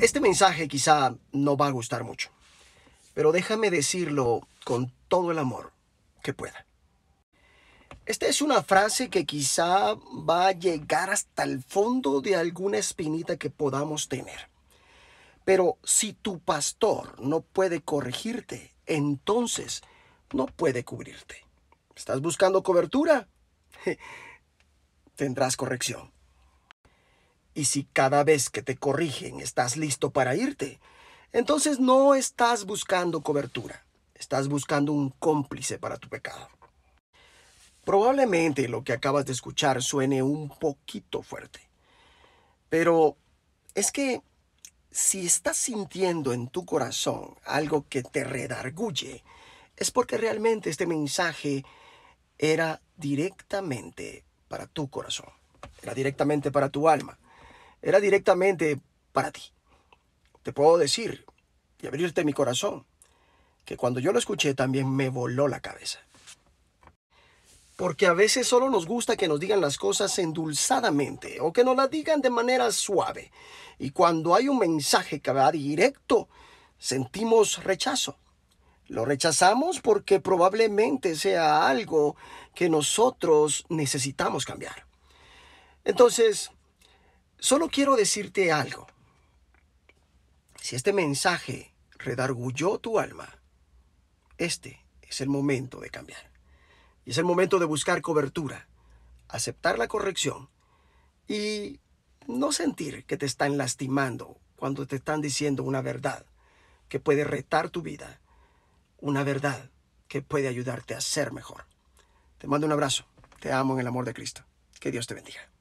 Este mensaje quizá no va a gustar mucho, pero déjame decirlo con todo el amor que pueda. Esta es una frase que quizá va a llegar hasta el fondo de alguna espinita que podamos tener. Pero si tu pastor no puede corregirte, entonces no puede cubrirte. ¿Estás buscando cobertura? Tendrás corrección. Y si cada vez que te corrigen estás listo para irte, entonces no estás buscando cobertura, estás buscando un cómplice para tu pecado. Probablemente lo que acabas de escuchar suene un poquito fuerte, pero es que si estás sintiendo en tu corazón algo que te redarguye, es porque realmente este mensaje era directamente para tu corazón, era directamente para tu alma era directamente para ti. Te puedo decir y abrirte mi corazón que cuando yo lo escuché también me voló la cabeza. Porque a veces solo nos gusta que nos digan las cosas endulzadamente o que nos las digan de manera suave. Y cuando hay un mensaje que va directo, sentimos rechazo. Lo rechazamos porque probablemente sea algo que nosotros necesitamos cambiar. Entonces, Solo quiero decirte algo. Si este mensaje redargulló tu alma, este es el momento de cambiar. Y es el momento de buscar cobertura, aceptar la corrección y no sentir que te están lastimando cuando te están diciendo una verdad que puede retar tu vida, una verdad que puede ayudarte a ser mejor. Te mando un abrazo, te amo en el amor de Cristo. Que Dios te bendiga.